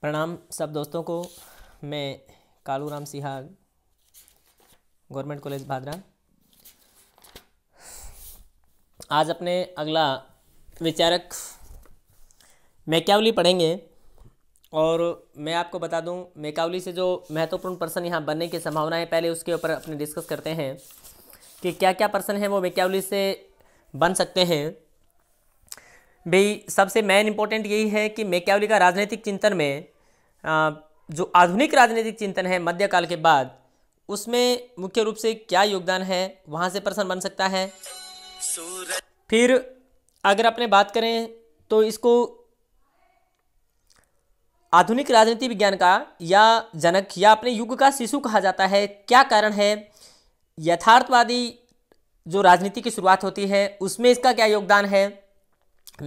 प्रणाम सब दोस्तों को मैं कालू राम सिहा गवर्नमेंट कॉलेज भादरा आज अपने अगला विचारक मैकावली पढ़ेंगे और मैं आपको बता दूं मैकावली से जो महत्वपूर्ण पर्सन यहाँ बनने की संभावना है पहले उसके ऊपर अपने डिस्कस करते हैं कि क्या क्या पर्सन हैं वो मैकावली से बन सकते हैं भाई सबसे मेन इम्पोर्टेंट यही है कि मैक्यावली का राजनीतिक चिंतन में जो आधुनिक राजनीतिक चिंतन है मध्यकाल के बाद उसमें मुख्य रूप से क्या योगदान है वहाँ से प्रश्न बन सकता है फिर अगर अपने बात करें तो इसको आधुनिक राजनीति विज्ञान का या जनक या अपने युग का शिशु कहा जाता है क्या कारण है यथार्थवादी जो राजनीति की शुरुआत होती है उसमें इसका क्या योगदान है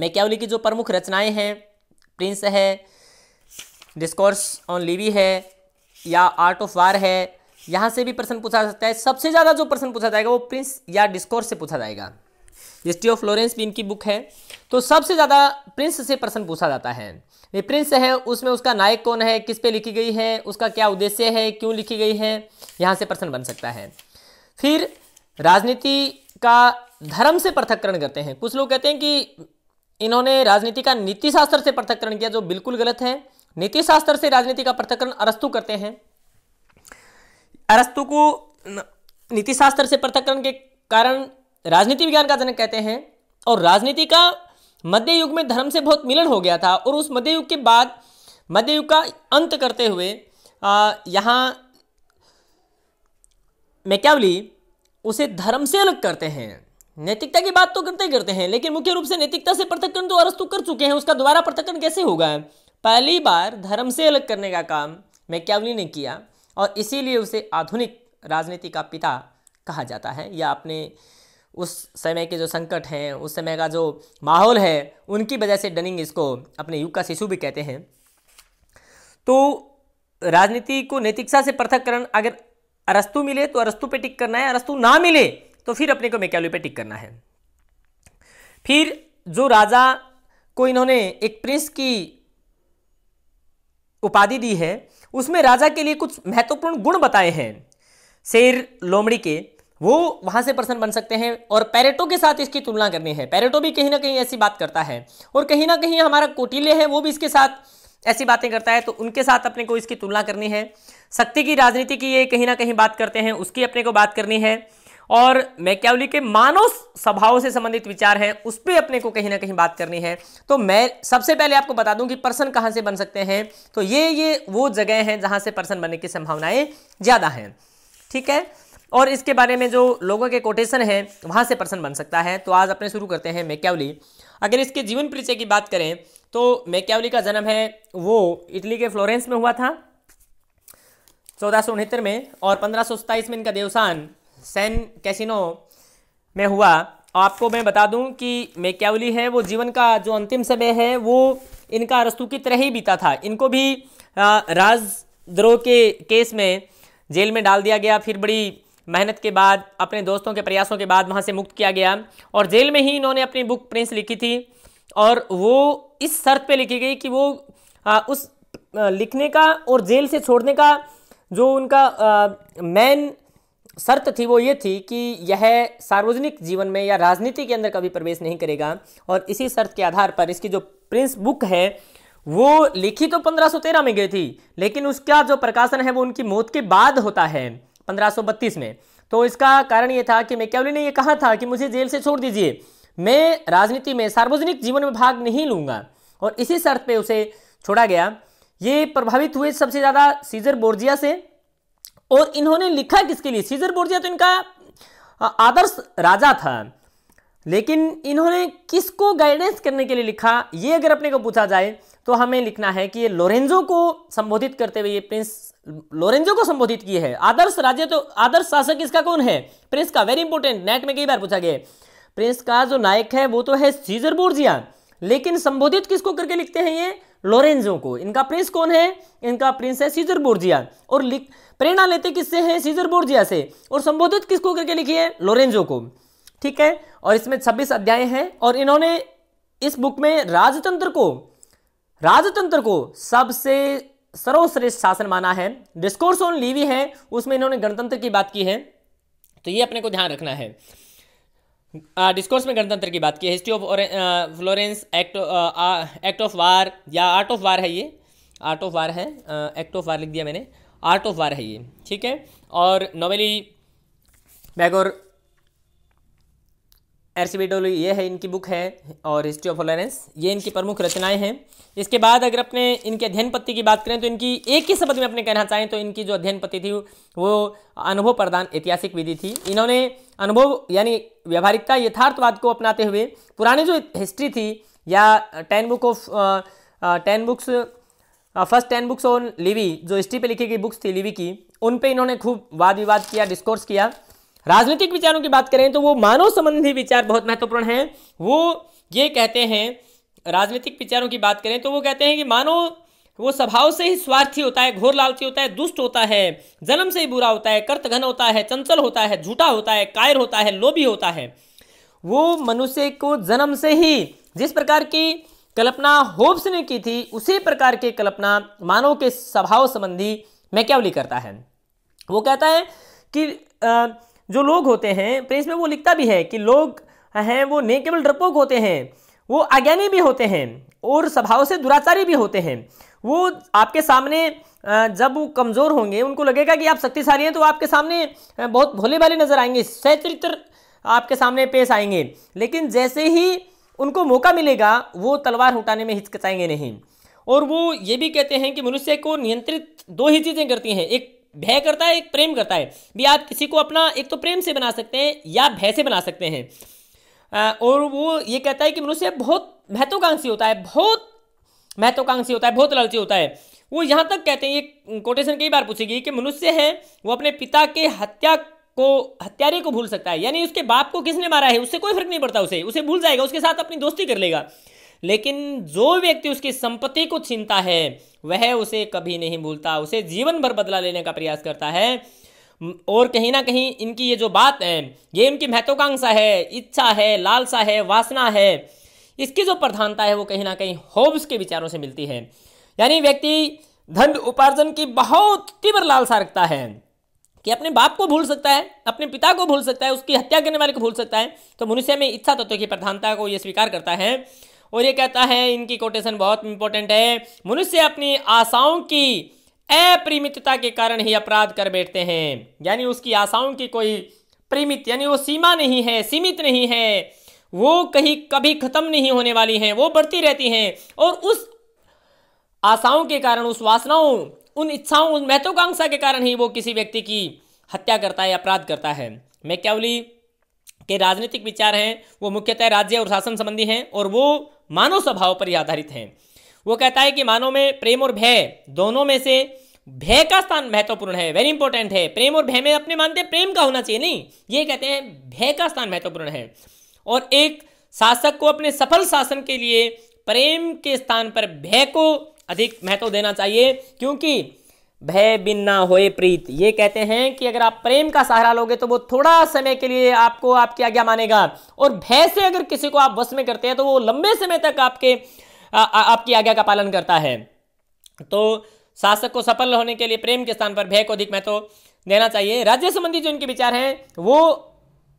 मैकेवली की जो प्रमुख रचनाएं हैं प्रिंस है डिस्कोर्स ऑन लिवी है या आर्ट ऑफ वार है यहाँ से भी प्रश्न पूछा सकता है सबसे ज़्यादा जो प्रश्न पूछा जाएगा वो प्रिंस या डिस्कोर्स से पूछा जाएगा हिस्ट्री ऑफ फ्लोरेंस भी इनकी बुक है तो सबसे ज़्यादा प्रिंस से प्रश्न पूछा जाता है ये प्रिंस है उसमें उसका नायक कौन है किस पे लिखी गई है उसका क्या उद्देश्य है क्यों लिखी गई है यहाँ से प्रश्न बन सकता है फिर राजनीति का धर्म से पृथककरण करते हैं कुछ लोग कहते हैं कि इन्होंने राजनीति का नीति शास्त्र से पृथककरण किया जो बिल्कुल गलत है नीति शास्त्र से राजनीति का पृथककरण अरस्तु करते हैं अरस्तु को नीति शास्त्र से पृथककरण के कारण राजनीति विज्ञान का जनक कहते हैं और राजनीति का मध्य युग में धर्म से बहुत मिलन हो गया था और उस मध्य युग के बाद मध्य युग का अंत करते हुए यहाँ मैक्यावली उसे धर्म से अलग करते हैं नैतिकता की बात तो करते ही करते हैं लेकिन मुख्य रूप से नैतिकता से पृथकरण तो अरस्तु कर चुके हैं उसका दोबारा पृथकरण कैसे होगा पहली बार धर्म से अलग करने का काम मैक्यावली ने किया और इसीलिए उसे आधुनिक राजनीति का पिता कहा जाता है या अपने उस समय के जो संकट हैं उस समय का जो माहौल है उनकी वजह से डनिंग इसको अपने युग का शिशु भी कहते हैं तो राजनीति को नैतिकता से पृथककरण अगर अरस्तु मिले तो अरस्तु पे टिक करना है अरस्तु ना मिले तो फिर अपने को मेकालो पे टिक करना है फिर जो राजा को इन्होंने एक प्रिंस की उपाधि दी है उसमें राजा के लिए कुछ महत्वपूर्ण गुण बताए हैं शेर लोमड़ी के वो वहाँ से पर्सन बन सकते हैं और पैरेटो के साथ इसकी तुलना करनी है पैरेटो भी कहीं ना कहीं ऐसी बात करता है और कहीं ना कहीं हमारा कोटिले है वो भी इसके साथ ऐसी बातें करता है तो उनके साथ अपने को इसकी तुलना करनी है शक्ति की राजनीति की ये कहीं ना कहीं बात करते हैं उसकी अपने को बात करनी है और मैक्यावली के मानव स्वभाव से संबंधित विचार हैं उस पर अपने को कहीं ना कहीं बात करनी है तो मैं सबसे पहले आपको बता दूं कि पर्सन कहां से बन सकते हैं तो ये ये वो जगह हैं जहां से पर्सन बनने की संभावनाएं ज़्यादा हैं ठीक है और इसके बारे में जो लोगों के कोटेशन हैं वहां से पर्सन बन सकता है तो आज अपने शुरू करते हैं मैक्यावली अगर इसके जीवन परिचय की बात करें तो मैक्यावली का जन्म है वो इटली के फ्लोरेंस में हुआ था चौदह में और पंद्रह में इनका देवसान सैन कैसिनो में हुआ आपको मैं बता दूं कि मेक्यावली है वो जीवन का जो अंतिम समय है वो इनका अरस्तु की तरह ही बीता था इनको भी राजद्रोह के केस में जेल में डाल दिया गया फिर बड़ी मेहनत के बाद अपने दोस्तों के प्रयासों के बाद वहाँ से मुक्त किया गया और जेल में ही इन्होंने अपनी बुक प्रिंस लिखी थी और वो इस शर्त पे लिखी गई कि वो आ, उस लिखने का और जेल से छोड़ने का जो उनका मेन शर्त थी वो ये थी कि यह सार्वजनिक जीवन में या राजनीति के अंदर कभी प्रवेश नहीं करेगा और इसी शर्त के आधार पर इसकी जो प्रिंस बुक है वो लिखी तो 1513 में गई थी लेकिन उसका जो प्रकाशन है वो उनकी मौत के बाद होता है 1532 में तो इसका कारण ये था कि मैकेवली ने ये कहा था कि मुझे जेल से छोड़ दीजिए मैं राजनीति में सार्वजनिक जीवन में भाग नहीं लूँगा और इसी शर्त पर उसे छोड़ा गया ये प्रभावित हुए सबसे ज़्यादा सीजर बोर्जिया से और इन्होंने लिखा किसके लिए सीजर बोर्जिया तो इनका आदर्श राजा था लेकिन इन्होंने किसको गाइडेंस करने के लिए लिखा ये अगर अपने को पूछा जाए तो हमें लिखना है कि ये लोरेंजो को संबोधित करते हुए ये प्रिंस लोरेंजो को संबोधित किए हैं आदर्श राज्य तो आदर्श शासक इसका कौन है प्रिंस का वेरी इंपॉर्टेंट नेट में कई बार पूछा गया प्रिंस का जो नायक है वो तो है सीजर बोर्जिया लेकिन संबोधित किसको करके लिखते हैं ये लोरेंजो को इनका प्रिंस कौन है इनका प्रिंस है सीजर बोर्जिया और प्रेरणा लेते किससे हैं सीजर बोर्जिया से और संबोधित किसको करके लिखी है लोरेंजो को ठीक है और इसमें छब्बीस अध्याय हैं और इन्होंने इस बुक में राजतंत्र को राजतंत्र को सबसे सर्वश्रेष्ठ शासन माना है डिस्कोर्स ऑन लीवी है उसमें इन्होंने गणतंत्र की बात की है तो ये अपने को ध्यान रखना है डिस्कोर्स में गणतंत्र की बात की history of Florence act act of war या आर्ट ऑफ वार है ये आर्ट ऑफ वार है एक्ट ऑफ वार लिख दिया मैंने आर्ट ऑफ वार है ये ठीक है और नॉवेली बैगोर आर डब्ल्यू ये है इनकी बुक है और हिस्ट्री ऑफ ऑलरेंस ये इनकी प्रमुख रचनाएं हैं इसके बाद अगर अपने इनके अध्ययन पत्ती की बात करें तो इनकी एक ही शब्द में अपने कहना चाहें तो इनकी जो अध्ययन पत्ती थी वो अनुभव प्रधान ऐतिहासिक विधि थी इन्होंने अनुभव यानी व्यवहारिकता यथार्थवाद को अपनाते हुए पुरानी जो हिस्ट्री थी या ten book of ten books first ten books on Livy जो हिस्ट्री पर लिखी गई बुक्स थी लिवी की उन पर इन्होंने खूब वाद विवाद किया डिस्कोर्स किया राजनीतिक विचारों की बात करें तो वो मानव संबंधी विचार बहुत महत्वपूर्ण है वो ये कहते हैं राजनीतिक विचारों की बात करें तो वो कहते हैं कि मानव वो स्वभाव से ही स्वार्थी होता है घोर लालची होता है दुष्ट होता है जन्म से ही बुरा होता है कर्तघन होता है चंचल होता है झूठा होता है कायर होता है लोभी होता है वो मनुष्य को जन्म से ही जिस प्रकार की कल्पना होब्स ने की थी उसी प्रकार की कल्पना मानव के स्वभाव संबंधी मैक्यावली करता है वो कहता है कि आ, जो लोग होते हैं प्रेस में वो लिखता भी है कि लोग हैं वो नहीं केवल डरपोक होते हैं वो अज्ञानी भी होते हैं और स्वभाव से दुराचारी भी होते हैं वो आपके सामने जब वो कमज़ोर होंगे उनको लगेगा कि आप शक्तिशाली हैं तो आपके सामने बहुत भोले भाले नजर आएंगे सचरित्र आपके सामने पेश आएंगे लेकिन जैसे ही उनको मौका मिलेगा वो तलवार उठाने में हिचकचाएंगे नहीं और वो ये भी कहते हैं कि मनुष्य को नियंत्रित दो ही चीज़ें करती हैं एक भय करता है एक प्रेम करता है भी आप किसी को अपना एक तो प्रेम से बना सकते हैं या भय से बना सकते हैं आ, और वो ये कहता है कि मनुष्य बहुत महत्वाकांक्षी होता है बहुत महत्वाकांक्षी होता है बहुत लालची होता है वो यहाँ तक कहते हैं ये कोटेशन कई बार पूछेगी कि मनुष्य है वो अपने पिता के हत्या को हत्यारे को भूल सकता है यानी उसके बाप को किसने मारा है उससे कोई फर्क नहीं पड़ता उसे उसे भूल जाएगा उसके साथ अपनी दोस्ती कर लेगा लेकिन जो व्यक्ति उसकी संपत्ति को छीनता है वह उसे कभी नहीं भूलता उसे जीवन भर बदला लेने का प्रयास करता है और कहीं ना कहीं इनकी ये जो बात है ये इनकी महत्वाकांक्षा है इच्छा है लालसा है वासना है इसकी जो प्रधानता है वो कहीं ना कहीं होब्स के विचारों से मिलती है यानी व्यक्ति धन उपार्जन की बहुत तीव्र लालसा रखता है कि अपने बाप को भूल सकता है अपने पिता को भूल सकता है उसकी हत्या करने वाले को भूल सकता है तो मनुष्य में इच्छा तत्व की प्रधानता को यह स्वीकार करता है और ये कहता है इनकी कोटेशन बहुत इंपॉर्टेंट है मनुष्य अपनी आशाओं की अपरिमितता के कारण ही अपराध कर बैठते हैं यानी उसकी आशाओं की कोई परिमित यानी वो सीमा नहीं है सीमित नहीं है वो कहीं कभी खत्म नहीं होने वाली हैं वो बढ़ती रहती हैं और उस आशाओं के कारण उस वासनाओं उन इच्छाओं उन महत्वाकांक्षा के कारण ही वो किसी व्यक्ति की हत्या करता है अपराध करता है मैं क्या बोली के राजनीतिक विचार हैं वो मुख्यतः राज्य और शासन संबंधी हैं और वो मानव स्वभाव पर ही आधारित है वो कहता है कि मानव में प्रेम और भय दोनों में से भय का स्थान महत्वपूर्ण है वेरी इंपॉर्टेंट है प्रेम और भय में अपने मानते प्रेम का होना चाहिए नहीं ये कहते हैं भय का स्थान महत्वपूर्ण है और एक शासक को अपने सफल शासन के लिए प्रेम के स्थान पर भय को अधिक महत्व देना चाहिए क्योंकि भय बिन्ना होए प्रीत ये कहते हैं कि अगर आप प्रेम का सहारा लोगे तो वो थोड़ा समय के लिए आपको आपकी आज्ञा मानेगा और भय से अगर किसी को आप वश में करते हैं तो वो लंबे समय तक आपके आ, आ, आपकी आज्ञा का पालन करता है तो शासक को सफल होने के लिए प्रेम के स्थान पर भय को अधिक महत्व तो देना चाहिए राज्य संबंधी जो इनके विचार हैं वो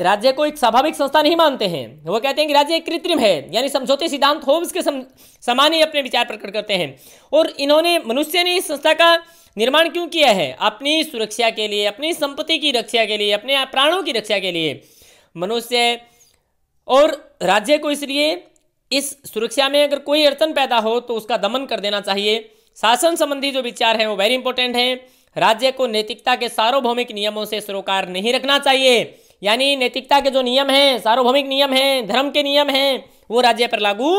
राज्य को एक स्वाभाविक संस्था नहीं मानते हैं वो कहते हैं कि राज्य एक कृत्रिम है यानी समझौते सिद्धांत हो के सम, समान ही अपने विचार प्रकट करते हैं और इन्होंने मनुष्य ने इस संस्था का निर्माण क्यों किया है अपनी सुरक्षा के लिए अपनी संपत्ति की रक्षा के लिए अपने प्राणों की रक्षा के लिए मनुष्य और राज्य को इसलिए इस सुरक्षा में अगर कोई अड़चन पैदा हो तो उसका दमन कर देना चाहिए शासन संबंधी जो विचार हैं वो वेरी इंपॉर्टेंट हैं राज्य को नैतिकता के सार्वभौमिक नियमों से सरोकार नहीं रखना चाहिए यानी नैतिकता के जो नियम हैं सार्वभौमिक नियम हैं धर्म के नियम हैं वो राज्य पर लागू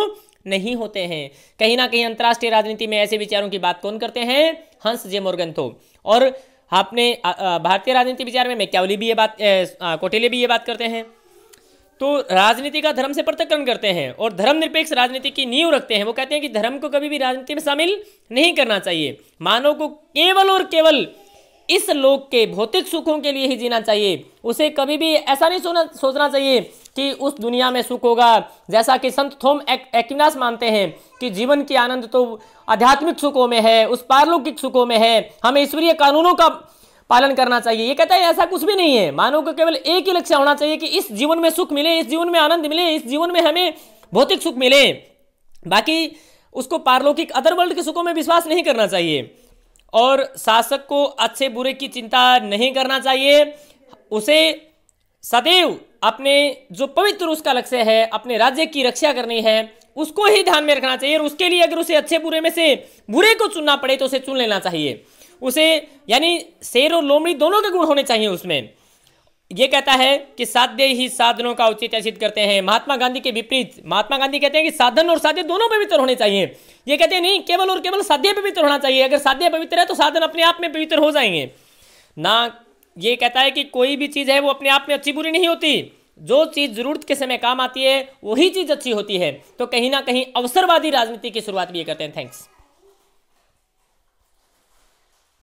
नहीं होते हैं कहीं ना कहीं अंतर्राष्ट्रीय राजनीति में ऐसे विचारों की बात कौन करते हैं हंस जे मोर्गनथो और आपने भारतीय राजनीति विचार में मैक्यावली भी ये बात कोटेले भी ये बात करते हैं तो राजनीति का धर्म से पृथककरण करते हैं और धर्मनिरपेक्ष राजनीति की नींव रखते हैं वो कहते हैं कि धर्म को कभी भी राजनीति में शामिल नहीं करना चाहिए मानव को केवल और केवल इस लोक के भौतिक सुखों के लिए ही जीना चाहिए उसे कभी भी ऐसा नहीं सोना सोचना चाहिए कि उस दुनिया में सुख होगा जैसा कि संत थोम एक, एक्विनास मानते हैं कि जीवन की आनंद तो आध्यात्मिक सुखों में है उस पारलौकिक सुखों में है हमें ईश्वरीय कानूनों का पालन करना चाहिए ये कहता है ऐसा कुछ भी नहीं है मानव को केवल एक ही लक्ष्य होना चाहिए कि इस जीवन में सुख मिले इस जीवन में आनंद मिले इस जीवन में हमें भौतिक सुख मिले बाकी उसको पारलौकिक अदर वर्ल्ड के सुखों में विश्वास नहीं करना चाहिए और शासक को अच्छे बुरे की चिंता नहीं करना चाहिए उसे सदैव अपने जो पवित्र उसका लक्ष्य है अपने राज्य की रक्षा करनी है उसको ही ध्यान में रखना चाहिए और उसके लिए अगर उसे अच्छे बुरे में से बुरे को चुनना पड़े तो उसे चुन लेना चाहिए उसे यानी शेर और लोमड़ी दोनों के गुण होने चाहिए उसमें ये कहता है कि साध्य ही साधनों का उचित अचित करते हैं महात्मा गांधी के विपरीत महात्मा गांधी कहते हैं कि साधन और साध्य दोनों पवित्र होने चाहिए ये कहते हैं नहीं केवल और केवल साध्य पवित्र होना चाहिए अगर साध्य पवित्र है तो साधन अपने आप में पवित्र हो जाएंगे ना ये कहता है कि कोई भी चीज़ है वो अपने आप में अच्छी बुरी नहीं होती जो चीज़ ज़रूरत के समय काम आती है वही चीज़ अच्छी होती है तो कहीं ना कहीं अवसरवादी राजनीति की शुरुआत भी ये करते हैं थैंक्स